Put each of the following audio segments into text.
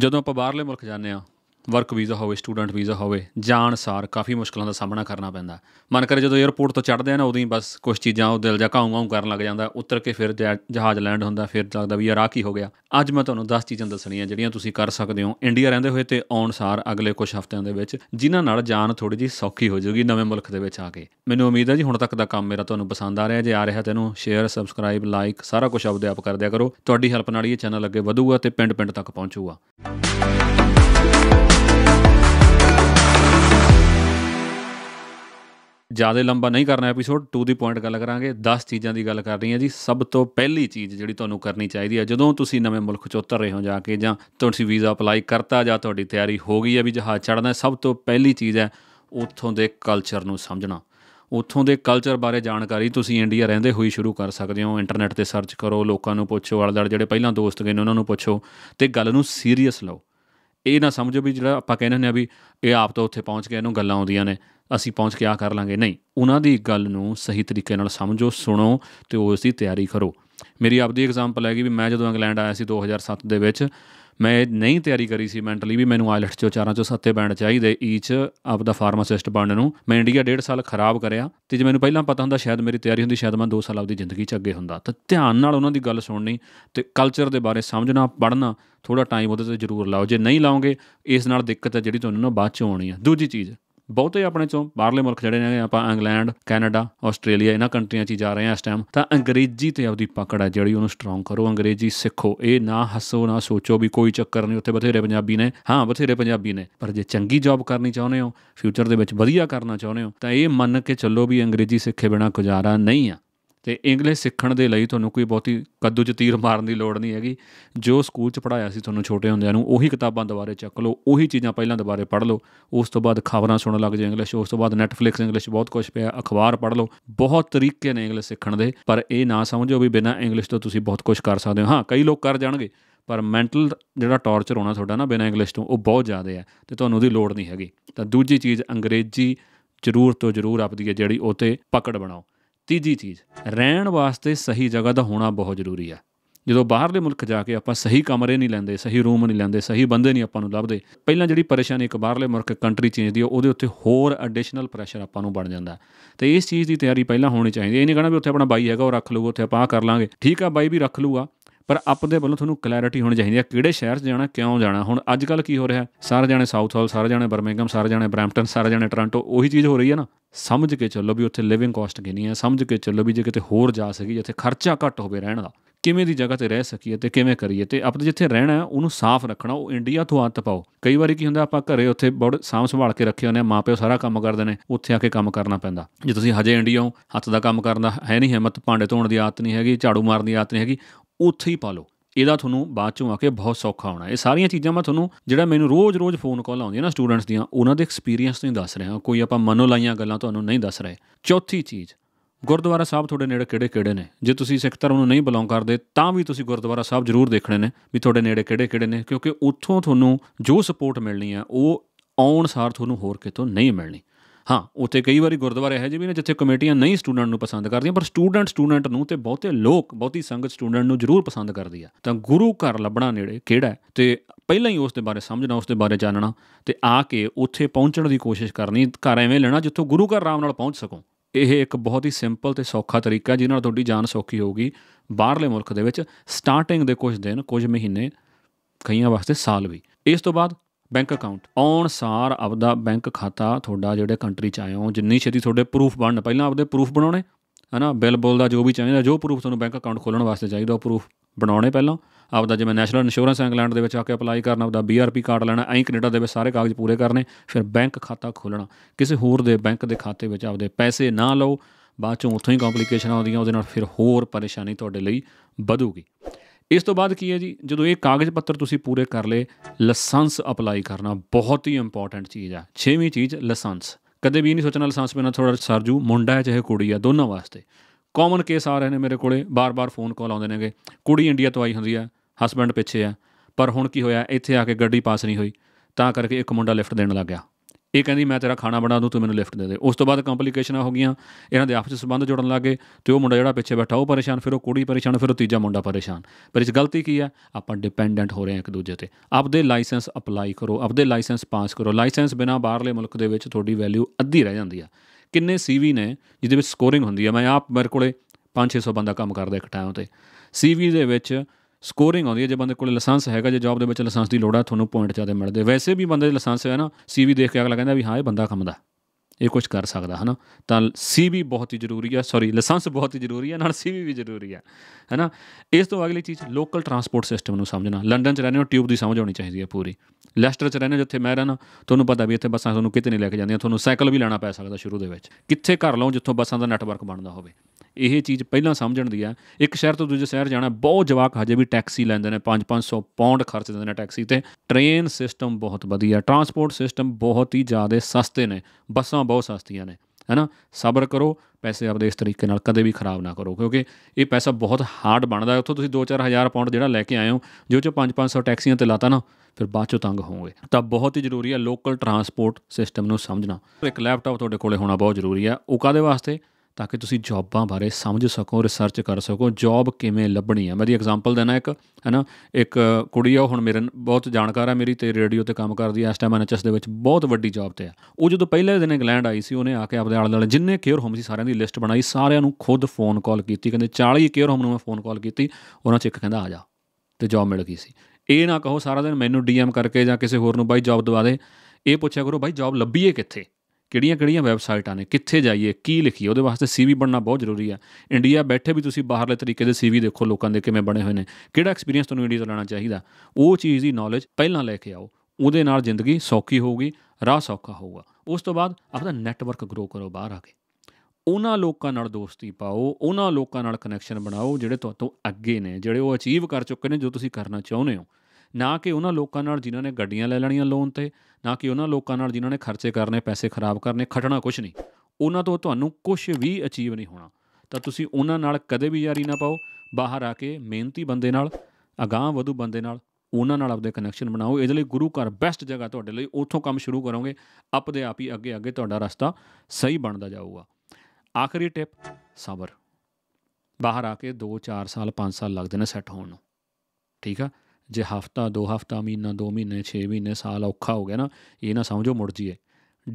ਜਦੋਂ ਆਪਾਂ ਬਾਹਰਲੇ ਮੁਲਕ ਜਾਂਦੇ ਆ ਵਰਕ ਵੀਜ਼ਾ ਹੋਵੇ ਸਟੂਡੈਂਟ ਵੀਜ਼ਾ ਹੋਵੇ ਜਾਣ ਸਾਰ ਕਾਫੀ ਮੁਸ਼ਕਲਾਂ ਦਾ ਸਾਹਮਣਾ ਕਰਨਾ ਪੈਂਦਾ ਮਨ ਕਰੇ ਜਦੋਂ 에어ਪੋਰਟ ਤੋਂ ਚੜਦੇ ਆ ਨਾ ਉਦੋਂ ਹੀ ਬਸ ਕੁਝ ਚੀਜ਼ਾਂ ਉਹ ਦਿਲ ਜਾਂ ਕਾਉਂਗਾਉਂ ਕਰਨ ਲੱਗ ਜਾਂਦਾ ਉਤਰ ਕੇ ਫਿਰ ਜਹਾਜ਼ ਲੈਂਡ ਹੁੰਦਾ ਫਿਰ ਲੱਗਦਾ ਵੀ ਯਾਰ ਆ ਕੀ ਹੋ ਗਿਆ ਅੱਜ ਮੈਂ ਤੁਹਾਨੂੰ 10 ਚੀਜ਼ਾਂ ਦੱਸਣੀਆਂ ਜਿਹੜੀਆਂ ਤੁਸੀਂ ਕਰ ਸਕਦੇ ਹੋ ਇੰਡੀਆ ਰਹਿੰਦੇ ਹੋਏ ਤੇ ਆਉਣ ਸਾਰ ਅਗਲੇ ਕੁਝ ਹਫ਼ਤਿਆਂ ਦੇ ਵਿੱਚ ਜਿਨ੍ਹਾਂ ਨਾਲ ਜਾਨ ਥੋੜੀ ਜੀ ਸੌਖੀ ਹੋ ਜਾਊਗੀ ਨਵੇਂ ਮੁਲਕ ਦੇ ਵਿੱਚ ਆ ਕੇ ਮੈਨੂੰ ਉਮੀਦ ਹੈ ਜੀ ਹੁਣ ਤੱਕ ਦਾ ਕੰਮ ਮੇਰਾ ਤੁਹਾਨੂੰ ਪਸੰਦ ਆ ਰਿਹਾ ਜੇ ਆ ਰਿਹਾ ਤੈਨੂੰ ਸ਼ੇਅਰ ਸਬਸਕ੍ਰਾਈਬ ਲਾਈਕ ਸਾਰਾ ਕੁਝ ਆਪਦੇ ਆਪ ਕਰ ਦਿਆ ਕਰੋ ਤੁਹਾਡੀ ਹੈਲਪ ਨਾਲ ਇਹ ਚੈਨਲ ਅੱਗੇ ਵਧੂਗਾ ਤੇ ਪਿੰਡ-ਪਿੰਡ ਤੱਕ ਪਹੁੰਚੂਗਾ ਜ਼ਿਆਦਾ ਲੰਬਾ ਨਹੀਂ ਕਰਨਾ ਐਪੀਸੋਡ ਟੂ ਦੀ ਪੁਆਇੰਟ ਗੱਲ ਕਰਾਂਗੇ 10 ਚੀਜ਼ਾਂ ਦੀ ਗੱਲ ਕਰਨੀ ਹੈ ਜੀ ਸਭ ਤੋਂ ਪਹਿਲੀ ਚੀਜ਼ ਜਿਹੜੀ ਤੁਹਾਨੂੰ ਕਰਨੀ ਚਾਹੀਦੀ ਹੈ ਜਦੋਂ ਤੁਸੀਂ ਨਵੇਂ ਮੁਲਕ 'ਚ ਉਤਰ ਰਹੇ ਹੋ ਜਾ ਕੇ ਜਾਂ ਤੁਸੀਂ ਵੀਜ਼ਾ ਅਪਲਾਈ ਕਰਤਾ ਜਾਂ ਤੁਹਾਡੀ ਤਿਆਰੀ ਹੋ ਗਈ ਹੈ ਵੀ ਜਹਾਜ਼ ਚੜ੍ਹਨਾ ਸਭ ਤੋਂ ਪਹਿਲੀ ਚੀਜ਼ ਹੈ ਉੱਥੋਂ ਦੇ ਕਲਚਰ ਨੂੰ ਸਮਝਣਾ ਉੱਥੋਂ ਦੇ ਕਲਚਰ ਬਾਰੇ ਜਾਣਕਾਰੀ ਤੁਸੀਂ ਇੰਡੀਆ ਰਹਿੰਦੇ ਹੋਈ ਸ਼ੁਰੂ ਕਰ ਸਕਦੇ ਹੋ ਇੰਟਰਨੈਟ ਤੇ ਸਰਚ ਕਰੋ ਲੋਕਾਂ ਨੂੰ ਪੁੱਛੋ ਵਾਲਦੜ ਜਿਹੜੇ ਪਹਿਲਾਂ ਦੋਸਤ ਗਏ ਨੇ ਉਹਨਾਂ ਨੂੰ ਪੁੱਛੋ ਤੇ ਗੱਲ ਨੂੰ ਸੀਰੀਅਸ ਲਓ ਇਹ ਨਾ ਸਮਝੋ ਵੀ ਜਿਹੜਾ ਆਪਾਂ ਕਹਿੰਦੇ ਹੁੰਦੇ ਆ ਵੀ ਇਹ ਆਪ ਤਾਂ ਉੱਥੇ ਪਹੁੰਚ ਗਿਆ ਇਹਨੂੰ ਗੱਲਾਂ ਆਉਂਦੀਆਂ ਨੇ ਅਸੀਂ ਪਹੁੰਚ ਕੇ ਆ ਕਰ ਲਾਂਗੇ ਨਹੀਂ ਉਹਨਾਂ ਦੀ ਗੱਲ ਨੂੰ ਸਹੀ ਤਰੀਕੇ ਨਾਲ ਸਮਝੋ ਸੁਣੋ ਤੇ ਉਸ ਦੀ ਤਿਆਰੀ ਕਰੋ ਮੇਰੀ ਆਪਦੀ ਐਗਜ਼ਾਮਪਲ ਹੈਗੀ ਵੀ ਮੈਂ ਜਦੋਂ ਇੰਗਲੈਂਡ ਆਇਆ ਸੀ 2007 ਦੇ ਵਿੱਚ ਮੈਂ ਨਹੀਂ ਤਿਆਰੀ ਕਰੀ ਸੀ ਮੈਂਟਲੀ ਵੀ ਮੈਨੂੰ ਆਇਲਟਸ ਚੋਂ ਚਾਰਾਂ ਚੋਂ ਸੱਤੇ ਬੈਂਡ ਚਾਹੀਦੇ ਈਚ ਆਪ ਦਾ ਫਾਰਮਾਸਿਸਟ ਬਣਨ ਨੂੰ ਮੈਂ ਇੰਡੀਆ ਡੇਢ ਸਾਲ ਖਰਾਬ ਕਰਿਆ ਤੇ ਜੇ ਮੈਨੂੰ ਪਹਿਲਾਂ ਪਤਾ ਹੁੰਦਾ ਸ਼ਾਇਦ ਮੇਰੀ ਤਿਆਰੀ ਹੁੰਦੀ ਸ਼ਾਇਦ ਮੈਂ 2 ਸਾਲ ਆਪਦੀ ਜ਼ਿੰਦਗੀ 'ਚ ਅੱਗੇ ਹੁੰਦਾ ਤਾਂ ਧਿਆਨ ਨਾਲ ਉਹਨਾਂ ਦੀ ਗੱਲ ਸੁਣਨੀ ਤੇ ਕਲਚਰ ਦੇ ਬਾਰੇ ਸਮਝਣਾ ਪੜਨਾ ਥੋੜਾ ਟਾਈਮ ਉਹਦੇ ਤੇ ਜ਼ਰੂਰ ਲਾਓ ਜੇ ਨਹੀਂ ਲਾਓਗੇ ਇਸ ਨਾਲ ਦਿੱਕਤ ਹੈ ਜਿਹੜੀ ਤੁਹਾਨੂੰ ਨਾ ਬਾਅਦ 'ਚ ਆਉਣੀ ਹੈ ਦੂਜੀ ਚੀਜ਼ ਬਹੁਤੇ ਆਪਣੇ ਚੋਂ ਬਾਹਰਲੇ ਮੁਲਕ ਜਿਹੜੇ ਨੇ ਆਪਾਂ ਇੰਗਲੈਂਡ ਕੈਨੇਡਾ ਆਸਟ੍ਰੇਲੀਆ ਇਹਨਾਂ ਕੰਟਰੀਆਂ 'ਚ ਜਾ ਰਹੇ ਆ ਇਸ ਟਾਈਮ ਤਾਂ ਅੰਗਰੇਜ਼ੀ ਤੇ ਆਪਦੀ ਪਕੜ ਹੈ ਜਿਹੜੀ ਉਹਨੂੰ ਸਟਰੋਂਗ ਕਰੋ ਅੰਗਰੇਜ਼ੀ ਸਿੱਖੋ ਇਹ ਨਾ ਹੱਸੋ ਨਾ ਸੋਚੋ ਵੀ ਕੋਈ ਚੱਕਰ ਨਹੀਂ ਉੱਥੇ ਬਥੇਰੇ ਪੰਜਾਬੀ ਨੇ ਹਾਂ ਬਥੇਰੇ ਪੰਜਾਬੀ ਨੇ ਪਰ ਜੇ ਚੰਗੀ ਜੌਬ ਕਰਨੀ ਚਾਹੁੰਦੇ ਹੋ ਫਿਊਚਰ ਦੇ ਵਿੱਚ ਵਧੀਆ ਕਰਨਾ ਚਾਹੁੰਦੇ ਹੋ ਤਾਂ ਇਹ ਮੰਨ ਕੇ ਚੱਲੋ ਵੀ ਅੰਗਰੇਜ਼ੀ ਸਿੱਖੇ ਬਿਨਾ ਗੁਜ਼ਾਰਾ ਨਹੀਂ ਆ ਤੇ ਇੰਗਲਿਸ਼ ਸਿੱਖਣ ਦੇ ਲਈ ਤੁਹਾਨੂੰ ਕੋਈ ਬਹੁਤੀ ਕੱਦੂ 'ਚ ਤੀਰ ਮਾਰਨ ਦੀ ਲੋੜ ਨਹੀਂ ਹੈਗੀ ਜੋ ਸਕੂਲ 'ਚ ਪੜਾਇਆ ਸੀ ਤੁਹਾਨੂੰ ਛੋਟੇ ਹੁੰਦਿਆਂ ਨੂੰ ਉਹੀ ਕਿਤਾਬਾਂ ਦੁਬਾਰੇ ਚੱਕ ਲਓ ਉਹੀ ਚੀਜ਼ਾਂ ਪਹਿਲਾਂ ਦੁਬਾਰੇ ਪੜ੍ਹ ਲਓ ਉਸ ਤੋਂ ਬਾਅਦ ਖਬਰਾਂ ਸੁਣਨ ਲੱਗ ਜਾਓ ਇੰਗਲਿਸ਼ ਉਸ ਤੋਂ ਬਾਅਦ ਨੈਟਫਲਿਕਸ ਇੰਗਲਿਸ਼ ਬਹੁਤ ਕੁਝ ਪਿਆ ਅਖਬਾਰ ਪੜ੍ਹ ਲਓ ਬਹੁਤ ਤਰੀਕੇ ਨੇ ਇੰਗਲਿਸ਼ ਸਿੱਖਣ ਦੇ ਪਰ ਇਹ ਨਾ ਸਮਝੋ ਵੀ ਬਿਨਾਂ ਇੰਗਲਿਸ਼ ਤੋਂ ਤੁਸੀਂ ਬਹੁਤ ਕੁਝ ਕਰ ਸਕਦੇ ਹੋ ਹਾਂ ਕਈ ਲੋਕ ਕਰ ਜਾਣਗੇ ਪਰ ਮੈਂਟਲ ਜਿਹੜਾ ਟੌਰਚਰ ਹੋਣਾ ਤੁਹਾਡਾ ਨਾ ਬਿਨਾਂ ਇੰਗਲਿਸ਼ ਤੋਂ ਉਹ ਬਹੁਤ ਜ਼ਿਆਦਾ ਹੈ ਤੇ ਤੁਹਾਨੂੰ ਉਹਦੀ ਲੋੜ ਨਹੀਂ ਹੈਗੀ ਤਾਂ ਦੂਜੀ ਚੀਜ਼ ਅੰਗਰੇਜ਼ੀ ਜ਼ਰੂਰ ਤੋਂ ਜ਼ਰੂਰ ਆਪਦੀ ਹੈ ਜਿਹੜੀ ਉਹਤੇ ਪਕੜ ਬਣਾਓ ਤੀਜੀ ਚੀਜ਼ ਰਹਿਣ ਵਾਸਤੇ ਸਹੀ ਜਗ੍ਹਾ ਦਾ ਹੋਣਾ ਬਹੁਤ ਜ਼ਰੂਰੀ ਆ ਜਦੋਂ ਬਾਹਰਲੇ ਮੁਲਕ ਜਾ ਕੇ ਆਪਾਂ ਸਹੀ ਕਮਰੇ ਨਹੀਂ ਲੈਂਦੇ ਸਹੀ ਰੂਮ ਨਹੀਂ ਲੈਂਦੇ ਸਹੀ ਬੰਦੇ ਨਹੀਂ ਆਪਾਂ ਨੂੰ ਲੱਭਦੇ ਪਹਿਲਾਂ ਜਿਹੜੀ ਪਰੇਸ਼ਾਨੀ ਇੱਕ ਬਾਹਰਲੇ ਮੁਲਕ ਕੰਟਰੀ ਚੇਂਜ ਦੀ ਉਹਦੇ ਉੱਤੇ ਹੋਰ ਐਡੀਸ਼ਨਲ ਪ੍ਰੈਸ਼ਰ ਆਪਾਂ ਨੂੰ ਬਣ ਜਾਂਦਾ ਤੇ ਇਸ ਚੀਜ਼ ਦੀ ਤਿਆਰੀ ਪਹਿਲਾਂ ਹੋਣੀ ਚਾਹੀਦੀ ਇਹ ਨਹੀਂ ਕਹਣਾ ਵੀ ਉੱਥੇ ਆਪਣਾ ਬਾਈ ਹੈਗਾ ਉਹ ਰੱਖ ਲਊਗਾ ਉੱਥੇ ਆਪਾਂ ਆ ਕਰ ਲਾਂਗੇ ਠੀਕ ਆ ਬਾਈ ਵੀ ਰੱਖ ਲੂਗਾ ਪਰ ਆਪਦੇ ਵੱਲੋਂ ਤੁਹਾਨੂੰ ਕਲੈਰਿਟੀ ਹੋਣੀ ਚਾਹੀਦੀ ਹੈ ਕਿਹੜੇ ਸ਼ਹਿਰ 'ਚ ਜਾਣਾ ਕਿਉਂ ਜਾਣਾ ਹੁਣ ਅੱਜ ਕੱਲ ਕੀ ਹੋ ਰਿਹਾ ਸਾਰੇ ਜਾਣੇ ਸਾਊਥ ਹਾਲ ਸਾਰੇ ਜਾਣੇ ਬਰਮਿੰਗਮ ਸਾਰੇ ਜਾਣੇ ਬ੍ਰੈਂਪਟਨ ਸਾਰੇ ਜਾਣੇ ਟੋਰਾਂਟੋ ਉਹੀ ਚੀਜ਼ ਹੋ ਰਹੀ ਹੈ ਨਾ ਸਮਝ ਕੇ ਚੱਲੋ ਵੀ ਉੱਥੇ ਲਿਵਿੰਗ ਕਾਸਟ ਕਿੰਨੀ ਹੈ ਸਮਝ ਕੇ ਚੱਲੋ ਵੀ ਜੇ ਕਿਤੇ ਹੋਰ ਜਾ ਸਕੀ ਜਿੱਥੇ ਖਰਚਾ ਘੱਟ ਹੋਵੇ ਰਹਿਣ ਦਾ ਕਿਵੇਂ ਦੀ ਜਗ੍ਹਾ ਤੇ ਰਹਿ ਸਕੀਏ ਤੇ ਕਿਵੇਂ ਕਰੀਏ ਤੇ ਆਪਣੇ ਜਿੱਥੇ ਰਹਿਣਾ ਉਹਨੂੰ ਸਾਫ਼ ਰੱਖਣਾ ਉਹ ਇੰਡੀਆ ਤੋਂ ਆਤ ਪਾਓ ਕਈ ਵਾਰੀ ਕੀ ਹੁੰਦਾ ਆਪਾਂ ਘਰੇ ਉੱਥੇ ਬੜ ਸਾਂਭ ਸੰਭਾਲ ਕੇ ਰੱਖੇ ਹੁੰਦੇ ਆ ਮਾਪਿਓ ਸਾਰਾ ਕੰਮ ਕਰਦੇ ਨੇ ਉੱਥੇ ਆ ਕੇ ਕੰਮ ਕਰਨਾ ਪੈਂਦਾ ਜੇ ਤੁਸੀਂ ਹਜੇ ਇੰਡੀਆ ਹੋ ਹੱਥ ਦਾ ਕੰਮ ਕਰਨ ਦਾ ਹੈ ਨਹੀਂ ਹਿੰਮਤ ਭਾਂਡੇ ਧੋਣ ਦੀ ਆਦਤ ਨਹੀਂ ਹੈਗੀ ਝਾੜੂ ਮਾਰਨ ਦੀ ਆਦਤ ਨਹੀਂ ਹੈਗੀ ਉੱਥੇ ਹੀ ਪਾ ਲਓ ਇਹਦਾ ਤੁਹਾਨੂੰ ਬਾਅਦ ਚੋਂ ਆ ਕੇ ਬਹੁਤ ਸੌਖਾ ਹੋਣਾ ਇਹ ਸਾਰੀਆਂ ਚੀਜ਼ਾਂ ਮੈਂ ਤੁਹਾਨੂੰ ਜਿਹੜਾ ਮੈਨੂੰ ਰੋਜ਼-ਰੋਜ਼ ਫੋਨ ਕਾਲ ਆਉਂਦੀਆਂ ਨਾ ਸਟੂਡੈਂਟਸ ਦੀਆਂ ਉਹਨਾਂ ਦੇ ਐਕਸਪੀਰੀਅੰਸ ਤੋਂ ਹੀ ਦੱਸ ਰਿਹਾ ਕੋਈ ਆਪਾਂ ਮਨੋਂ ਲਾਈਆਂ ਗੱਲਾਂ ਤੁਹਾਨੂੰ ਨਹੀਂ ਦੱਸ ਰਹੇ ਚੌਥੀ ਚੀਜ਼ ਗੁਰਦੁਆਰਾ ਸਾਹਿਬ ਤੁਹਾਡੇ ਨੇੜੇ ਕਿਹੜੇ-ਕਿਹੜੇ ਨੇ ਜੇ ਤੁਸੀਂ ਸਿੱਖ ਧਰਮ ਨੂੰ ਨਹੀਂ ਬਿਲੋਂਗ ਕਰਦੇ ਤਾਂ ਵੀ ਤੁਸੀਂ ਗੁਰਦੁਆਰਾ ਸਾਹਿਬ ਜ਼ਰੂਰ ਦੇਖਣੇ ਨੇ ਵੀ ਤੁਹਾਡੇ ਨੇੜੇ ਕਿਹੜੇ-ਕਿਹੜੇ ਨੇ ਕਿਉਂਕਿ ਉੱਥੋਂ ਤੁਹਾਨੂੰ ਜੋ ਸਪੋਰਟ ਮਿਲਣੀ ਆ ਉਹ ਆਉਣ ਸਾਰ ਤੁਹਾਨੂੰ ਹੋਰ ਕਿਤੋਂ ਨਹੀਂ ਮਿਲਣੀ ਹਾਂ ਉੱਥੇ ਕਈ ਵਾਰੀ ਗੁਰਦੁਆਰੇ ਹੈ ਜਿਵੇਂ ਜਿੱਥੇ ਕਮੇਟੀਆਂ ਨਹੀਂ ਸਟੂਡੈਂਟ ਨੂੰ ਪਸੰਦ ਕਰਦੀਆਂ ਪਰ ਸਟੂਡੈਂਟ ਸਟੂਡੈਂਟ ਨੂੰ ਤੇ ਬਹੁਤੇ ਲੋਕ ਬਹੁਤੀ ਸੰਗਤ ਸਟੂਡੈਂਟ ਨੂੰ ਜ਼ਰੂਰ ਪਸੰਦ ਕਰਦੀ ਆ ਤਾਂ ਗੁਰੂ ਘਰ ਲੱਭਣਾ ਨੇੜੇ ਕਿਹੜਾ ਤੇ ਪਹਿਲਾਂ ਹੀ ਉਸ ਦੇ ਬਾਰੇ ਸਮਝਣਾ ਉਸ ਦੇ ਬਾਰੇ ਜਾਣਨਾ ਤੇ ਆ ਕੇ ਉੱਥੇ ਪਹੁੰਚਣ ਦੀ ਕੋਸ਼ਿਸ਼ ਕਰਨੀ ਘਰ ਐਵੇਂ ਲੈਣਾ ਜਿੱਥੋਂ ਗੁਰੂ ਘਰ ਆਰਾਮ ਨਾਲ ਪਹੁੰਚ ਸਕੋ ਇਹ ਇੱਕ ਬਹੁਤ ਹੀ ਸਿੰਪਲ ਤੇ ਸੌਖਾ ਤਰੀਕਾ ਜਿਹਦੇ ਨਾਲ ਤੁਹਾਡੀ ਜਾਨ ਸੌਖੀ ਹੋਊਗੀ ਬਾਹਰਲੇ ਮੁਲਕ ਦੇ ਵਿੱਚ ਸਟਾਰਟਿੰਗ ਦੇ ਕੁਝ ਦਿਨ ਕੁਝ ਮਹੀਨੇ ਕਈਆਂ ਵਾਸਤੇ ਸਾਲ ਵੀ ਇਸ ਤੋਂ ਬਾਅਦ ਬੈਂਕ ਅਕਾਊਂਟ ਔਨ ਸਾਰ ਆਪਦਾ ਬੈਂਕ ਖਾਤਾ ਤੁਹਾਡਾ ਜਿਹੜੇ ਕੰਟਰੀ ਚ ਆਏ ਹੋ ਜਿੰਨੀ ਛੇਤੀ ਤੁਹਾਡੇ ਪ੍ਰੂਫ ਬਣਨ ਪਹਿਲਾਂ ਆਪਦੇ ਪ੍ਰੂਫ ਬਣਾਉਣੇ ਹਨਾ ਬਿੱਲ ਬੋਲ ਦਾ ਜੋ ਵੀ ਚਾਹੀਦਾ ਜੋ ਪ੍ਰੂਫ ਤੁਹਾਨੂੰ ਬੈਂਕ ਅਕਾਊਂਟ ਖੋਲਣ ਵਾਸਤੇ ਚਾਹੀਦਾ ਉਹ ਪ੍ਰੂਫ ਬਣਾਉਣੇ ਪਹਿਲਾਂ ਆਪਦਾ ਜਿਵੇਂ ਨੈਸ਼ਨਲ ਇੰਸ਼ੋਰੈਂਸ ਇੰਗਲੈਂਡ ਦੇ ਵਿੱਚ ਆ ਕੇ ਅਪਲਾਈ ਕਰਨਾ ਆਪਦਾ ਬੀਆਰਪੀ ਕਾਰਡ ਲੈਣਾ ਐਂ ਕੈਨੇਡਾ ਦੇ ਵਿੱਚ ਸਾਰੇ ਕਾਗਜ਼ ਪੂਰੇ ਕਰਨੇ ਫਿਰ ਬੈਂਕ ਖਾਤਾ ਖੋਲਣਾ ਕਿਸੇ ਹੋਰ ਦੇ ਬੈਂਕ ਦੇ ਖਾਤੇ ਵਿੱਚ ਆਪਦੇ ਪੈਸੇ ਨਾ ਲਓ ਬਾਅਦ ਚੋਂ ਉੱਥੋਂ ਹੀ ਕੰਪਲਿਕੇਸ਼ਨ ਆਉਂਦੀਆਂ ਉਹਦੇ ਨਾਲ ਫਿਰ ਹੋਰ ਪਰੇਸ਼ਾਨੀ ਤੁਹਾਡੇ ਲਈ ਵਧੂਗੀ ਇਸ ਤੋਂ ਬਾਅਦ ਕੀ ਹੈ ਜੀ ਜਦੋਂ ਇਹ ਕਾਗਜ਼ ਪੱਤਰ ਤੁਸੀਂ ਪੂਰੇ ਕਰ ਲਏ ਲਾਇਸੈਂਸ ਅਪਲਾਈ ਕਰਨਾ ਬਹੁਤ ਹੀ ਇੰਪੋਰਟੈਂਟ ਚੀਜ਼ ਆ ਛੇਵੀਂ ਚੀਜ਼ ਲਾਇਸੈਂਸ ਕਦੇ ਵੀ ਨਹੀਂ ਸੋਚਣਾ ਲਾਇਸੈਂਸ ਬਿਨਾ ਥੋੜਾ ਸਰਜੂ ਮੁੰਡਾ ਹੈ ਚਾਹੇ ਕੁੜੀ ਆ ਦੋਨਾਂ ਵਾਸਤੇ ਕਾਮਨ ਕੇਸ ਆ ਰਹੇ ਨੇ ਮੇਰੇ ਕੋਲੇ ਬਾਰ-ਬਾਰ ਫੋਨ ਕਾਲ ਆਉਂਦੇ ਨੇਗੇ ਕੁੜੀ ਇੰਡੀਆ ਤੋਂ ਆਈ ਹੁੰਦੀ ਆ ਹਸਬੰਡ ਪਿੱਛੇ ਆ ਪਰ ਹੁਣ ਕੀ ਹੋਇਆ ਇੱਥੇ ਆ ਕੇ ਗੱਡੀ ਪਾਸ ਨਹੀਂ ਹੋਈ ਤਾਂ ਕਰਕੇ ਇੱਕ ਮੁੰਡਾ ਲਿਫਟ ਦੇਣ ਲੱਗ ਗਿਆ ਇਹ ਕਹਿੰਦੀ ਮੈਂ ਤੇਰਾ ਖਾਣਾ ਬਣਾ ਦੂੰ ਤੂੰ ਮੈਨੂੰ ਲਿਫਟ ਦੇ ਦੇ ਉਸ ਤੋਂ ਬਾਅਦ ਕੰਪਲਿਕੇਸ਼ਨਾਂ ਹੋ ਗਈਆਂ ਇਹਨਾਂ ਦੇ ਆਪਸ ਵਿੱਚ ਸੰਬੰਧ ਜੁੜਨ ਲੱਗੇ ਤੇ ਉਹ ਮੁੰਡਾ ਜਿਹੜਾ ਪਿੱਛੇ ਬੈਠਾ ਉਹ ਪਰੇਸ਼ਾਨ ਫਿਰ ਉਹ ਕੁੜੀ ਪਰੇਸ਼ਾਨ ਫਿਰ ਉਹ ਤੀਜਾ ਮੁੰਡਾ ਪਰੇਸ਼ਾਨ ਪਰ ਇਸ ਗਲਤੀ ਕੀ ਹੈ ਆਪਾਂ ਡਿਪੈਂਡੈਂਟ ਹੋ ਰਹੇ ਹਾਂ ਇੱਕ ਦੂਜੇ ਤੇ ਆਪਦੇ ਲਾਇਸੈਂਸ ਅਪਲਾਈ ਕਰੋ ਆਪਦੇ ਲਾਇਸੈਂਸ ਪਾਸ ਕਰੋ ਲਾਇਸੈਂਸ ਬਿਨਾ ਬਾਹਰਲੇ ਮੁਲਕ ਦੇ ਵਿੱਚ ਤੁਹਾਡੀ ਵੈਲਿਊ ਅੱਧੀ ਰਹਿ ਜਾਂਦੀ ਆ ਕਿੰਨੇ ਸੀਵੀ ਨੇ ਜਿਹਦੇ ਵਿੱਚ ਸਕੋਰਿੰਗ ਹੁੰਦੀ ਆ ਮੈਂ ਆਪ ਮੇਰੇ ਕੋਲੇ 5-600 ਬੰਦਾ ਕੰਮ ਕਰਦਾ ਇੱਕ ਟਾਈਮ ਤੇ ਸੀਵੀ ਦੇ ਵਿੱਚ ਸਕੋਰਿੰਗ ਆਉਂਦੀ ਹੈ ਜੇ ਬੰਦੇ ਕੋਲ ਲਾਇਸੈਂਸ ਹੈਗਾ ਜੇ ਜੌਬ ਦੇ ਵਿੱਚ ਲਾਇਸੈਂਸ ਦੀ ਲੋੜ ਆ ਤੁਹਾਨੂੰ ਪੁਆਇੰਟ ਜ਼ਿਆਦਾ ਮਿਲਦੇ ਵੈਸੇ ਵੀ ਬੰਦੇ ਦੇ ਲਾਇਸੈਂਸ ਹੈ ਨਾ ਸੀਵੀ ਦੇਖ ਕੇ ਅਗਲਾ ਕਹਿੰਦਾ ਵੀ ਹਾਂ ਇਹ ਬੰਦਾ ਦਾ ਇਹ ਕੁਝ ਕਰ ਸਕਦਾ ਹਨਾ ਤਾਂ ਸੀ ਵੀ ਬਹੁਤ ਹੀ ਜ਼ਰੂਰੀ ਆ ਸੌਰੀ ਲਾਇਸੈਂਸ ਬਹੁਤ ਹੀ ਜ਼ਰੂਰੀ ਆ ਨਾਲ ਸੀ ਵੀ ਵੀ ਜ਼ਰੂਰੀ ਆ ਹਨਾ ਇਸ ਤੋਂ ਅਗਲੀ ਚੀਜ਼ ਲੋਕਲ ਟਰਾਂਸਪੋਰਟ ਸਿਸਟਮ ਨੂੰ ਸਮਝਣਾ ਲੰਡਨ 'ਚ ਰਹਿੰਦੇ ਹੋ ਟਿਊਬ ਦੀ ਸਮਝ ਆਉਣੀ ਚਾਹੀਦੀ ਹੈ ਪੂਰੀ ਲੈਸਟਰ 'ਚ ਰਹਿੰਦੇ ਜਿੱਥੇ ਮੈਂ ਰਹਿਣਾ ਤੁਹਾਨੂੰ ਪਤਾ ਵੀ ਇੱਥੇ ਬੱਸਾਂ ਤੁਹਾਨੂੰ ਕਿਤੇ ਨਹੀਂ ਲੈ ਕੇ ਜਾਂਦੀਆਂ ਤੁਹਾਨੂੰ ਸਾਈਕਲ ਵੀ ਲੈਣਾ ਪੈ ਸਕਦਾ ਸ਼ੁਰੂ ਦੇ ਵਿੱਚ ਕਿੱਥੇ ਘਰ ਲਓ ਜਿੱਥੋਂ ਬੱਸਾਂ ਦਾ ਨੈਟਵਰਕ ਬਣਦਾ ਹੋਵੇ ਇਹ ਚੀਜ਼ ਪਹਿਲਾਂ ਸਮਝਣ ਦੀ ਆ ਇੱਕ ਸ਼ਹਿਰ ਤੋਂ ਦੂਜੇ ਸ਼ਹਿਰ ਜਾਣਾ ਬਹੁਤ ਜਵਾਕ ਹਜੇ ਵੀ ਟੈਕਸੀ ਲੈਂਦੇ ਨੇ 5-500 ਪੌਂਡ ਖਰਚ ਦਿੰਦੇ ਨੇ ਟੈਕਸੀ ਤੇ ਟ੍ਰੇਨ ਸਿਸਟਮ ਬਹੁਤ ਵਧੀਆ ਟਰਾਂਸਪੋਰਟ ਸਿਸਟਮ ਬਹੁਤ ਹੀ ਜ਼ਿਆਦਾ ਸਸਤੇ ਨੇ ਬੱਸਾਂ ਬਹੁਤ ਸਸਤੀਆਂ ਨੇ ਹੈਨਾ ਸਬਰ ਕਰੋ ਪੈਸੇ ਆਪਦੇ ਇਸ ਤਰੀਕੇ ਨਾਲ ਕਦੇ ਵੀ ਖਰਾਬ ਨਾ ਕਰੋ ਕਿਉਂਕਿ ਇਹ ਪੈਸਾ ਬਹੁਤ ਹਾਰਡ ਬਣਦਾ ਹੈ ਉੱਥੋਂ ਤੁਸੀਂ 2-4000 ਪਾਉਂਡ ਜਿਹੜਾ ਲੈ ਕੇ ਆਏ ਹੋ ਜੋ ਚ 5-500 ਟੈਕਸੀਆਂ ਤੇ ਲਾਤਾ ਨਾ ਫਿਰ ਬਾਅਦ ਚੋਂ ਤੰਗ ਹੋਵੋਗੇ ਤਾਂ ਬਹੁਤ ਹੀ ਜ਼ਰੂਰੀ ਹੈ ਲੋਕਲ ਟਰਾਂਸਪੋਰਟ ਸਿਸਟਮ ਨੂੰ ਸਮਝਣਾ ਇੱਕ ਲੈਪਟਾਪ ਤੁਹਾਡੇ ਕੋਲੇ ਹੋਣਾ ਬਹੁਤ ਜ਼ਰੂਰੀ ਹੈ ਉਹ ਕਾਦੇ ਵਾਸਤੇ ਤਾਂ ਕਿ ਤੁਸੀਂ ਜੌਬਾਂ ਬਾਰੇ ਸਮਝ ਸਕੋ ਰਿਸਰਚ ਕਰ ਸਕੋ ਜੌਬ ਕਿਵੇਂ ਲੱਭਣੀ ਹੈ ਮੈਂ ਦੀ ਐਗਜ਼ਾਮਪਲ ਦੇਣਾ ਇੱਕ ਹੈਨਾ ਇੱਕ ਕੁੜੀ ਆ ਹੁਣ ਮੇਰੇ ਬਹੁਤ ਜਾਣਕਾਰ ਆ ਮੇਰੀ ਤੇ ਰੇਡੀਓ ਤੇ ਕੰਮ ਕਰਦੀ ਐ ਇਸ ਟਾਈਮ ਐਨਐਚਐਸ ਦੇ ਵਿੱਚ ਬਹੁਤ ਵੱਡੀ ਜੌਬ ਤੇ ਆ ਉਹ ਜਦੋਂ ਪਹਿਲੇ ਦਿਨ ਇੰਗਲੈਂਡ ਆਈ ਸੀ ਉਹਨੇ ਆ ਕੇ ਆਪਦੇ ਆਲੇ-ਦਾਲੇ ਜਿੰਨੇ ਕੇਅਰ ਹੋਮ ਸੀ ਸਾਰਿਆਂ ਦੀ ਲਿਸਟ ਬਣਾਈ ਸਾਰਿਆਂ ਨੂੰ ਖੁਦ ਫੋਨ ਕਾਲ ਕੀਤੀ ਕਹਿੰਦੇ 40 ਕੇਅਰ ਹੋਮ ਨੂੰ ਮੈਂ ਫੋਨ ਕਾਲ ਕੀਤੀ ਉਹਨਾਂ ਚ ਇੱਕ ਕਹਿੰਦਾ ਆ ਜਾ ਤੇ ਜੌਬ ਮਿਲ ਗਈ ਸੀ ਇਹ ਨਾ ਕਹੋ ਸਾਰਾ ਦਿਨ ਮੈਨੂੰ ਡੀਐਮ ਕਰਕੇ ਜਾਂ ਕਿਸੇ ਹੋਰ ਨੂੰ ਬਾਈ ਜੌਬ ਦਵਾ ਦੇ ਇਹ ਪੁੱਛਿਆ ਕਰੋ ਬਾਈ ਜੌਬ ਲੱਭੀਏ ਕਿੱਥੇ ਕਿਹੜੀਆਂ-ਕਿਹੜੀਆਂ ਵੈਬਸਾਈਟਾਂ ਨੇ ਕਿੱਥੇ ਜਾਈਏ ਕੀ ਲਿਖੀਏ ਉਹਦੇ ਵਾਸਤੇ ਸੀਵੀ ਬਣਨਾ ਬਹੁਤ ਜ਼ਰੂਰੀ ਆ ਇੰਡੀਆ ਬੈਠੇ ਵੀ ਤੁਸੀਂ ਬਾਹਰਲੇ ਤਰੀਕੇ ਦੇ ਸੀਵੀ ਦੇਖੋ ਲੋਕਾਂ ਦੇ ਕਿਵੇਂ ਬਣੇ ਹੋਏ ਨੇ ਕਿਹੜਾ ਐਕਸਪੀਰੀਅੰਸ ਤੁਹਾਨੂੰ ਇੰਡੀਆ ਤੋਂ ਲੈਣਾ ਚਾਹੀਦਾ ਉਹ ਚੀਜ਼ ਦੀ ਨੌਲੇਜ ਪਹਿਲਾਂ ਲੈ ਕੇ ਆਓ ਉਹਦੇ ਨਾਲ ਜ਼ਿੰਦਗੀ ਸੌਖੀ ਹੋਊਗੀ ਰਾਹ ਸੌਖਾ ਹੋਊਗਾ ਉਸ ਤੋਂ ਬਾਅਦ ਆਪਣਾ ਨੈਟਵਰਕ ਗਰੋ ਕਰੋ ਬਾਹਰ ਆ ਕੇ ਉਹਨਾਂ ਲੋਕਾਂ ਨਾਲ ਦੋਸਤੀ ਪਾਓ ਉਹਨਾਂ ਲੋਕਾਂ ਨਾਲ ਕਨੈਕਸ਼ਨ ਬਣਾਓ ਜਿਹੜੇ ਤੁਹਾਤੋਂ ਅੱਗੇ ਨੇ ਜਿਹੜੇ ਉਹ ਅਚੀਵ ਕਰ ਚੁੱਕੇ ਨੇ ਜੋ ਤੁਸੀਂ ਕਰਨਾ ਚਾਹੁੰਦੇ ਹੋ ਨਾ ਕਿ ਉਹਨਾਂ ਲੋਕਾਂ ਨਾਲ ਜਿਨ੍ਹਾਂ ਨੇ ਗੱਡੀਆਂ ਲੈ ਲੈਣੀਆਂ ਲੋਨ ਤੇ ਨਾ ਕਿ ਉਹਨਾਂ ਲੋਕਾਂ ਨਾਲ ਜਿਨ੍ਹਾਂ ਨੇ ਖਰਚੇ ਕਰਨੇ ਪੈਸੇ ਖਰਾਬ ਕਰਨੇ ਖਟਣਾ ਕੁਝ ਨਹੀਂ ਉਹਨਾਂ ਤੋਂ ਤੁਹਾਨੂੰ ਕੁਝ ਵੀ ਅਚੀਵ ਨਹੀਂ ਹੋਣਾ ਤਾਂ ਤੁਸੀਂ ਉਹਨਾਂ ਨਾਲ ਕਦੇ ਵੀ ਯਾਰੀ ਨਾ ਪਾਓ ਬਾਹਰ ਆ ਕੇ ਮਿਹਨਤੀ ਬੰਦੇ ਨਾਲ ਅਗਾਹ ਵਧੂ ਬੰਦੇ ਨਾਲ ਉਹਨਾਂ ਨਾਲ ਆਪਦੇ ਕਨੈਕਸ਼ਨ ਬਣਾਓ ਇਹਦੇ ਲਈ ਗੁਰੂ ਘਰ ਬੈਸਟ ਜਗ੍ਹਾ ਤੁਹਾਡੇ ਲਈ ਉੱਥੋਂ ਕੰਮ ਸ਼ੁਰੂ ਕਰੋਗੇ ਆਪਦੇ ਆਪ ਹੀ ਅੱਗੇ ਅੱਗੇ ਤੁਹਾਡਾ ਰਸਤਾ ਸਹੀ ਬਣਦਾ ਜਾਊਗਾ ਆਖਰੀ ਟਿਪ ਸਬਰ ਬਾਹਰ ਆ ਕੇ 2 4 ਸਾਲ 5 ਸਾਲ ਲੱਗਦੇ ਨੇ ਸੈੱਟ ਹੋਣ ਨੂੰ ਠੀਕ ਆ ਜੇ ਹਫਤਾ ਦੋ ਹਫਤਾ ਮਹੀਨਾ ਦੋ ਮਹੀਨੇ 6 ਮਹੀਨੇ ਸਾਲ ਔਖਾ ਹੋ ਗਿਆ ਨਾ ਇਹ ਨਾ ਸਮਝੋ ਮੁੜ ਜੀਏ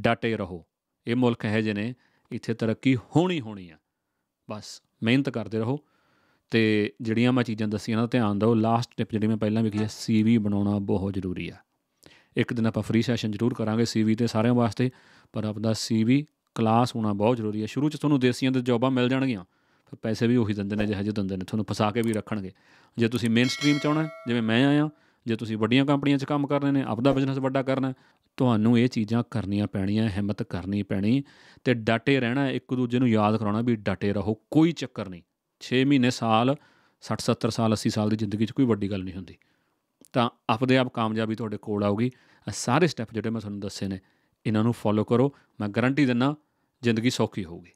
ਡਟੇ ਰਹੋ ਇਹ ਮੁਲਕ ਹੈ ਜਿਹਨੇ ਇੱਥੇ ਤਰੱਕੀ ਹੋਣੀ ਹੋਣੀ ਆ ਬਸ ਮਿਹਨਤ ਕਰਦੇ ਰਹੋ ਤੇ ਜਿਹੜੀਆਂ ਮੈਂ ਚੀਜ਼ਾਂ ਦੱਸੀਆਂ ਨਾ ਧਿਆਨ ਦਿਓ ਲਾਸਟ ਟਿਪ ਜਿਹੜੀ ਮੈਂ ਪਹਿਲਾਂ ਵੀ ਕਹੀ ਸੀਵੀ ਬਣਾਉਣਾ ਬਹੁਤ ਜ਼ਰੂਰੀ ਆ ਇੱਕ ਦਿਨ ਆਪਾਂ ਫ੍ਰੀ ਸੈਸ਼ਨ ਜ਼ਰੂਰ ਕਰਾਂਗੇ ਸੀਵੀ ਤੇ ਸਾਰਿਆਂ ਵਾਸਤੇ ਪਰ ਆਪਦਾ ਸੀਵੀ ਕਲਾਸ ਹੋਣਾ ਬਹੁਤ ਜ਼ਰੂਰੀ ਹੈ ਸ਼ੁਰੂ 'ਚ ਤੁਹਾਨੂੰ ਦੇਸੀਆਂ ਦੇ ਜੌਬਾਂ ਮਿਲ ਜਾਣਗੀਆਂ ਫਿਰ ਪੈਸੇ ਵੀ ਉਹੀ ਦਿੰਦੇ ਨੇ ਜਿਹੇ ਜਿਹੇ ਦਿੰਦੇ ਨੇ ਤੁਹਾਨੂੰ ਫਸਾ ਕੇ ਵੀ ਰੱਖਣਗੇ ਜੇ ਤੁਸੀਂ ਮੇਨ ਸਟ੍ਰੀਮ ਚ ਆਉਣਾ ਜਿਵੇਂ ਮੈਂ ਆਇਆ ਜੇ ਤੁਸੀਂ ਵੱਡੀਆਂ ਕੰਪਨੀਆਂ 'ਚ ਕੰਮ ਕਰ ਰਹੇ ਨੇ ਆਪਦਾ ਬਿਜ਼ਨਸ ਵੱਡਾ ਕਰਨਾ ਤੁਹਾਨੂੰ ਇਹ ਚੀਜ਼ਾਂ ਕਰਨੀਆਂ ਪੈਣੀਆਂ ਹਿੰਮਤ ਕਰਨੀ ਪੈਣੀ ਤੇ ਡਾਟੇ ਰਹਿਣਾ ਇੱਕ ਦੂਜੇ ਨੂੰ ਯਾਦ ਕਰਾਉਣਾ ਵੀ ਡਾਟੇ ਰਹੋ ਕੋਈ ਚੱਕਰ ਨਹੀਂ 6 ਮਹੀਨੇ ਸਾਲ 60 70 ਸਾਲ 80 ਸਾਲ ਦੀ ਜ਼ਿੰਦਗੀ 'ਚ ਕੋਈ ਵੱਡੀ ਗੱਲ ਨਹੀਂ ਹੁੰਦੀ ਤਾਂ ਆਪਦੇ ਆਪ ਕਾਮਯਾਬੀ ਤੁਹਾਡੇ ਕੋਲ ਆਊਗੀ ਸਾਰੇ ਸਟੈਪ ਜਿਹੜੇ ਮੈਂ ਤੁਹਾਨੂੰ ਦੱਸੇ ਨੇ ਇਹਨਾਂ ਨੂੰ ਫੋਲੋ ਕਰੋ ਮੈਂ ਗਾਰੰਟੀ ਦਿੰਨਾ ਜ਼ਿੰਦਗੀ ਸੌਖੀ ਹੋਊਗੀ